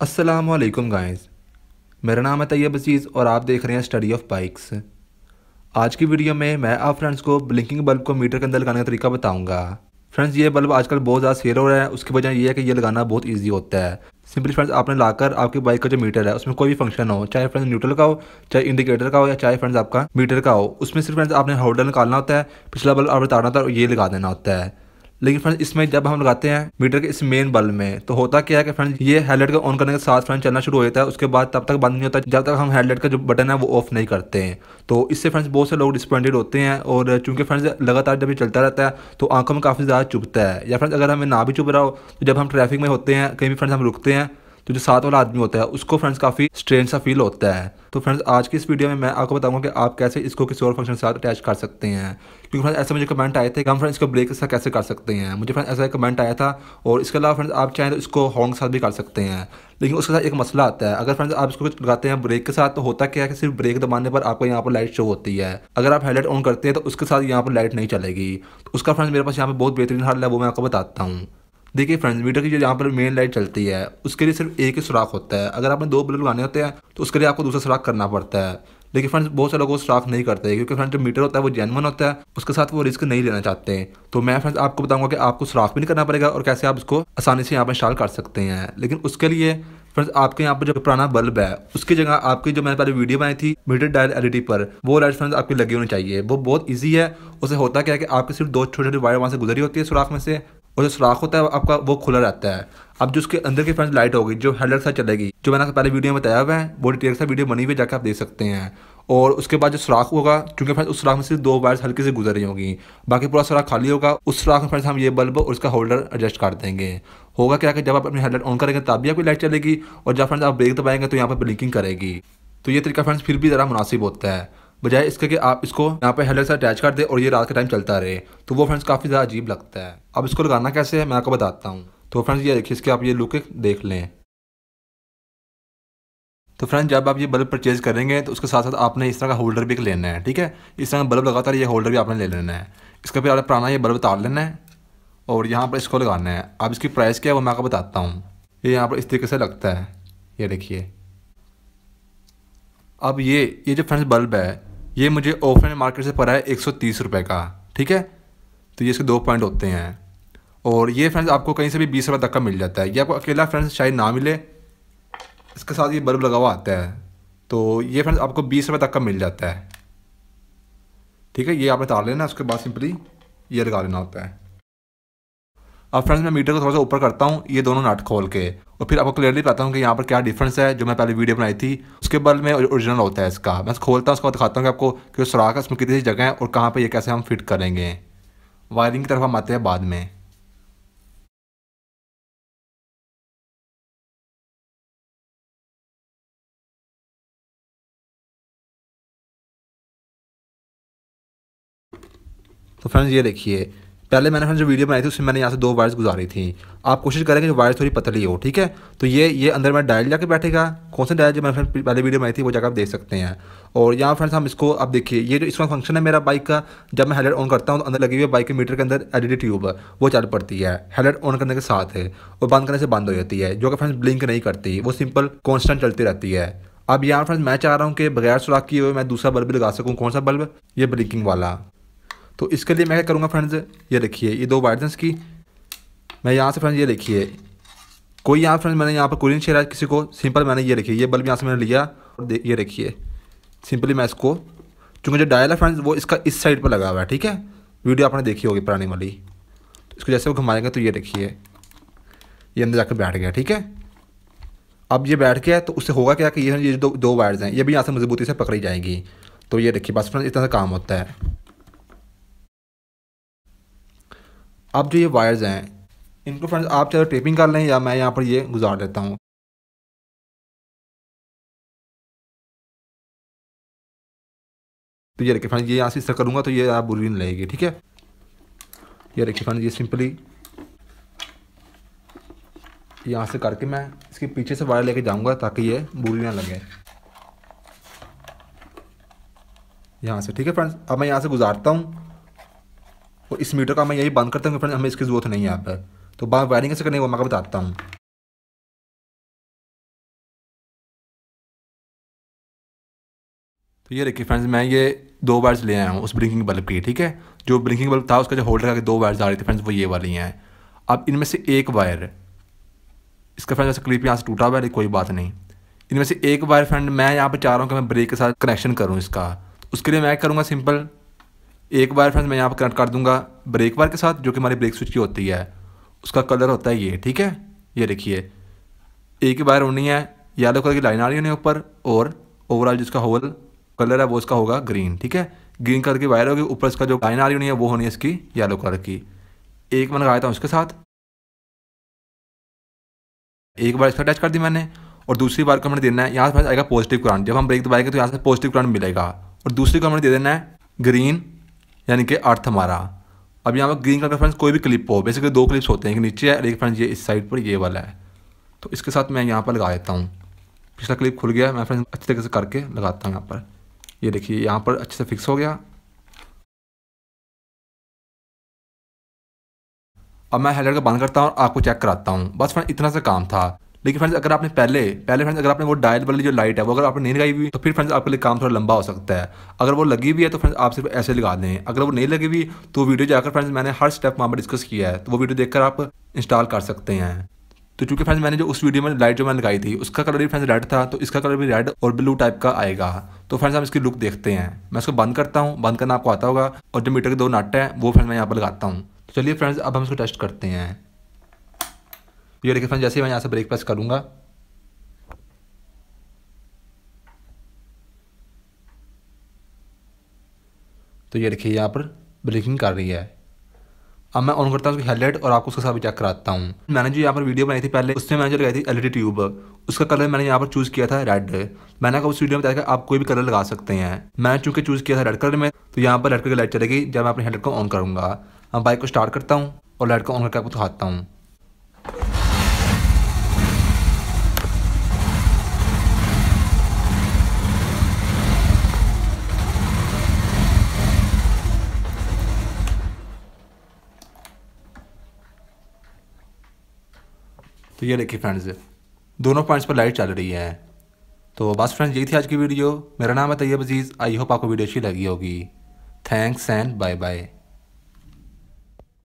असलकम गाइस मेरा नाम है तैयब अजीज़ और आप देख रहे हैं स्टडी ऑफ बाइक्स आज की वीडियो में मैं आप फ्रेंड्स को ब्लिंकिंग बल्ब को मीटर के अंदर लगाने का तरीका बताऊंगा फ्रेंड्स ये बल्ब आजकल बहुत ज़्यादा सेल हो रहा है उसकी वजह यह है कि ये लगाना बहुत ईजी होता है सिंपली फ्रेंड्स आपने लाकर आपकी बाइक का जो मीटर है उसमें कोई भी फंक्शन हो चाहे फ्रेंड्स न्यूट्रल का हो चाहे इंडिकेटर का हो या चाहे फ्रेंड्स आपका मीटर का हो उसमें सिर्फ फ्रेंड्स आपने होल्डर निकालना होता है पिछला बल्ब आपने ताड़ना होता है और ये लगा देना होता है लेकिन फ्रेंड्स इसमें जब हम लगाते हैं मीटर के इस मेन बल्ब में तो होता क्या है कि फ्रेंड्स ये हेडलाइट को ऑन करने के साथ फ्रेंड चलना शुरू हो जाता है उसके बाद तब तक बंद नहीं होता जब तक हम हेडलाइट का जो बटन है वो ऑफ नहीं करते हैं तो इससे फ्रेंड्स बहुत से लोग डिसअपॉइंटेड होते हैं और चूंकि फ्रेंड्स लगातार जब ये चलता रहता है तो आंखों में काफ़ी ज़्यादा चुभता है या फ्रेंड्स अगर हमें ना भी चुभ रहा हो तो जब हम ट्रैफिक में होते हैं कहीं भी फ्रेंड्स हम रुकते हैं तो जो साथ वाला आदमी होता है उसको फ्रेंड्स काफ़ी स्ट्रेन सा फील होता है तो फ्रेंड्स आज की इस वीडियो में मैं आपको बताऊंगा कि आप कैसे इसको किसी और फंक्शन के साथ अटैच कर सकते हैं क्योंकि फ्रेंड्स ऐसे मुझे कमेंट आए थे कि हम फ्रेंड्स इसको ब्रेक के साथ कैसे कर सकते हैं मुझे फ्रेंड्स ऐसा कमेंट आया था और इसके अलावा फ्रेंड्स आप चाहें तो इसको हॉर्न के साथ भी कर सकते हैं लेकिन उसके साथ एक मसला आता है अगर फ्रेंड्स आप इसको लगाते हैं ब्रेक के साथ तो होता क्या है कि सिर्फ ब्रेक दबाने पर आपको यहाँ पर लाइट शो होती है अगर आप हेडलाइट ऑन करते हैं तो उसके साथ यहाँ पर लाइट नहीं चलेगी तो उसका फ्रेंड्स मेरे पास यहाँ पर बहुत बेहतरीन हाल है वो मैं आपको बताता हूँ देखिए फ्रेंड्स मीटर की जो यहाँ पर मेन लाइट चलती है उसके लिए सिर्फ एक ही सुराख होता है अगर आपने दो बल्ब लगाने होते हैं तो उसके लिए आपको दूसरा सुराख करना पड़ता है लेकिन फ्रेंड्स बहुत सारे लोग वो सुराख नहीं करते क्योंकि फ्रेंड्स जो मीटर होता है वो जेनवन होता है उसके साथ वो रिस्क नहीं लेना चाहते हैं तो मैं फ्रेंड्स आपको बताऊंगा कि आपको सुराख भी नहीं करना पड़ेगा और कैसे आप उसको आसानी से यहाँ पर इंस्टॉल कर सकते हैं लेकिन उसके लिए फ्रेंड्स आपके यहाँ पर जो पुराना बल्ब है उसकी जगह आपकी जो मैंने पहले वीडियो बनाई थी मीटर डायल एलईडी पर वो लाइट फ्रेंड्स आपकी लगी होनी चाहिए वो बहुत ईजी है उसे होता क्या है कि आपके सिर्फ दो छोटे छोटे वायर वहाँ से गुजरी होती है सुराख में से और जो सुराख होता है आपका वो खुला रहता है अब जो उसके अंदर की फ्रेंड्स लाइट होगी जो हेडलाइट साथ चलेगी जो मैंने पहले वीडियो में बताया हुआ है वो डिटेल से वीडियो बनी हुई जाकर आप देख सकते हैं और उसके बाद जो सुराख होगा क्योंकि फ्रेंड्स उस सुराख में सिर्फ दो वायर्स हल्की से गुजर रही होंगी बाकी पूरा सुराख खाली होगा उस सुराख में फ्रेंड्स हम ये बल्ब और उसका होल्डर एडजस्ट कर देंगे होगा क्या कि जब आप अपनी हेडलाइट ऑन करेंगे तब भी आपकी लाइट चलेगी और जब फ्रेंड्स आप ब्रेक दबाएंगे तो यहाँ पर ब्लिंकिंग करेगी तो ये तरीका फ्रेंड्स फिर भी ज़रा मुनासिब होता है बजाय इसके कि आप इसको यहाँ पे हेडर से अटैच कर दे और ये रात के टाइम चलता रहे तो वो फ्रेंड्स काफ़ी ज़्यादा अजीब लगता है अब इसको लगाना कैसे है मैं आपको बताता हूँ तो फ्रेंड्स ये देखिए इसके आप ये लुक देख लें तो फ्रेंड्स जब आप ये बल्ब परचेज़ करेंगे तो उसके साथ साथ आपने इस तरह का होल्डर भी लेना है ठीक है इस तरह का बल्ब लगातार ये होल्डर भी आपने ले लेना है इसका फिर आपने पुराना ये बल्ब उतार लेना है और यहाँ पर इसको लगाना है अब इसकी प्राइस क्या है वो मैं आपको बताता हूँ ये यहाँ पर इस तरीके से लगता है ये देखिए अब ये ये जो फ्रेंड्स बल्ब है ये मुझे ऑफलाइन मार्केट से पड़ा है एक सौ का ठीक है तो ये इसके दो पॉइंट होते हैं और ये फ्रेंड्स आपको कहीं से भी बीस रुपये तक का मिल जाता है ये आपको अकेला फ्रेंड्स शायद ना मिले इसके साथ ये बल्ब लगा हुआ आता है तो ये फ्रेंड्स आपको बीस रुपये तक का मिल जाता है ठीक है ये आपने तार लेना उसके बाद सिंपली ये लगा लेना होता है अब फ्रेंड्स मैं मीटर को थोड़ा सा ऊपर करता हूँ ये दोनों नट खोल के और फिर आपको क्लियरली बताता हूँ कि यहाँ पर क्या डिफरेंस है जो मैं पहले वीडियो बनाई थी उसके बल में ओरिजिनल होता है इसका मैं खोलता हूँ उसको दिखाता हूँ कि आपको कि सुराख है उसमें कितनी जगह है और कहाँ पर ये कैसे हम फिट करेंगे वायरिंग की तरफ हम आते हैं बाद में तो फ्रेंड्स ये देखिए पहले मैंने जो वीडियो बनाई थी उसमें मैंने यहाँ से दो वायर्स गुजारी थी आप कोशिश करें कि वायर्स थोड़ी पतली हो ठीक है तो ये ये अंदर मैं डायल जाके बैठेगा कौन सा डायल जो मैंने फ्रेंड पहले वीडियो बनाई थी वो जाकर आप देख सकते हैं और यहाँ फ्रेंड्स हम इसको अब देखिए ये जो इसका फंक्शन है मेरा बाइक का जब मैं हेलर ऑन करता हूँ तो अंदर लगी हुई बाइक के मीटर के अंदर एल ट्यूब वो चल पड़ती है हेलर ऑन करने के साथ है और बंद करने से बंद हो जाती है जो कि फ्रेंड्स ब्लिंक नहीं करती वो सिंपल कॉन्स्टेंट चलती रहती है अब यहाँ फ्रेंड्स मैं चाह रहा हूँ कि बगैर सुराख किए हुए मैं दूसरा बल्ब लगा सकूँ कौन सा बल्ब ये ब्लिंकिंग वाला तो इसके लिए मैं क्या करूँगा फ्रेंड्स ये देखिए ये दो वाइडेंस की मैं यहाँ से फ्रेंड्स ये देखिए कोई यहाँ फ्रेंड मैंने यहाँ पर कोई नहीं किसी को सिंपल मैंने ये देखिए ये बल्ब यहाँ से मैंने लिया और ये देखिए सिंपली मैं इसको चूँकि जो डायल है फ्रेंड्स वो इसका इस साइड पर लगा हुआ है ठीक है वीडियो आपने देखी होगी पुरानी वाली तो इसको जैसे वो घुमाएंगे तो ये देखिए ये अंदर जाकर बैठ गया ठीक है अब ये बैठ गया तो उससे होगा क्या कि ये ये दो दो वायर्स हैं ये भी यहाँ से मजबूती से पकड़ी जाएंगी तो ये देखिए बस फ्रेंड इस तरह से काम होता है अब जो ये वायर्स हैं इनको फ्रेंड्स आप चाहे टेपिंग तो कर लें या मैं यहाँ पर ये गुजार देता हूँ तो ये देखिए फ्रेंड्स ये यहाँ से इससे करूँगा तो ये आप बुरी नहीं लगेगी ठीक है ये देखिए फ्रेंड्स ये सिंपली यहाँ से करके मैं इसके पीछे से वायर लेके जाऊँगा ताकि ये बुरी ना लगे यहाँ से ठीक है फ्रेंड्स अब मैं यहाँ से गुजारता हूँ और इस मीटर का मैं यही बंद करता हूँ फ्रेंड हमें इसकी ज़रूरत नहीं है यहाँ पर तो बाहर वायरिंग कैसे करनी वो मैं बताता हूँ तो ये देखिए फ्रेंड्स मैं ये दो वायर्स ले आया हूँ उस ब्लिंकिंग बल्ब की ठीक है जो ब्लिंकिंग बल्ब था उसका जो होल्डर का दो वायर्स आ रही थी फ्रेंड्स वो ये वाली हैं अब इनमें से एक वायर इसका फ्रेंड जैसे क्लिप यहाँ से टूटा हुआ है कोई बात नहीं इनमें से एक वायर फ्रेंड मैं यहाँ पर चाह रहा हूँ कि मैं ब्रेक के साथ कनेक्शन करूँ इसका उसके लिए मैं करूँगा सिंपल एक बार फ्रेंड्स मैं यहाँ पर कनेक्ट कर दूंगा ब्रेक बार के साथ जो कि हमारी ब्रेक स्विच की होती है उसका कलर होता है ये ठीक है ये देखिए एक वायर होनी है येलो कलर की लाइन आ रही होनी ऊपर और ओवरऑल जिसका होल कलर है वो इसका होगा ग्रीन ठीक है ग्रीन कलर की वायर होगी ऊपर इसका जो लाइन आ रही होनी है वो होनी है इसकी येलो कलर की एक मैं लगाया था उसके साथ एक बार इसका अटैच कर दी मैंने और दूसरी बार को हमने देना है यहाँ से आएगा पॉजिटिव करंट जब हम ब्रेक दबाएंगे तो यहाँ से पॉजिटिव करंट मिलेगा और दूसरी को हमने दे देना है ग्रीन यानी कि अर्थ हमारा अब यहाँ पर ग्रीन कलर का फ्रेंड्स कोई भी क्लिप हो बेसिकली दो क्लिप्स होते हैं एक नीचे है और एक फ्रेंड्स ये इस साइड पर ये वाला है तो इसके साथ मैं यहाँ पर लगा देता हूँ पिछला क्लिप खुल गया मैं फ्रेंड्स अच्छे तरीके से करके लगाता हूँ यहाँ पर ये देखिए यहाँ पर अच्छे से फिक्स हो गया अब मैं हेलर का बंद करता हूँ और आपको चेक कराता हूँ बस फ्रेंड इतना सा काम था लेकिन फ्रेंड्स अगर आपने पहले पहले फ्रेंड्स अगर आपने वो डायल वाली जो लाइट है वो अगर आपने नहीं लगाई हुई तो फिर फ्रेंड्स आपके लिए काम थोड़ा लंबा हो सकता है अगर वो लगी हुई है तो फ्रेंड्स आप सिर्फ ऐसे लगा दें अगर वो नहीं लगी हुई तो वीडियो जाकर फ्रेंड्स मैंने हर स्टेप वहाँ पर डिस्कस किया है तो वो वीडियो देखकर आप इंस्टॉल कर सकते हैं तो चूंकि फ्रेंड्स मैंने जो उस वीडियो में लाइट जो मैंने लगाई थी उसका कलर भी फ्रेंड्स रेड था तो इसका कलर भी रेड और ब्लू टाइप का आएगा तो फ्रेंड्स हम इसकी लुक देखते हैं मैं इसको बंद करता हूँ बंद करना आपको आता होगा और जो मीटर के दो नट हैं वो फ्रेंड्स मैं यहाँ पर लगाता हूँ तो चलिए फ्रेंड्स अब हम इसको टेस्ट करते हैं ये देखिए फ्रेंड जैसे ही मैं यहाँ से ब्रेक प्रेस करूँगा तो ये देखिए यहाँ पर ब्रेकिंग कर रही है अब मैं ऑन करता हूँ उसकी हाईलाइट और आपको उसके साथ भी चेक कराता हूँ मैंने जो यहाँ पर वीडियो बनाई थी पहले उसमें मैंने जो लगाई थी एलईडी ट्यूब उसका कलर मैंने यहाँ पर चूज़ किया था रेड मैंने कहा उस वीडियो में बताया आप कोई भी कलर लगा सकते हैं मैंने चूँकि चूज़ किया था रेड कलर में तो यहाँ पर रेड कलर की लाइट चलेगी जब मैं अपने हेडलाइट को ऑन करूँगा अब बाइक को स्टार्ट करता हूँ और लाइट को ऑन करके आपको दिखाता हूँ तो ये देखिए फ्रेंड्स दोनों पॉइंट्स पर लाइट चल रही है तो बस फ्रेंड्स यही थी आज की वीडियो मेरा नाम है तैयब अजीज़ आई होप आपको वीडियो अच्छी लगी होगी थैंक्स एंड बाय बाय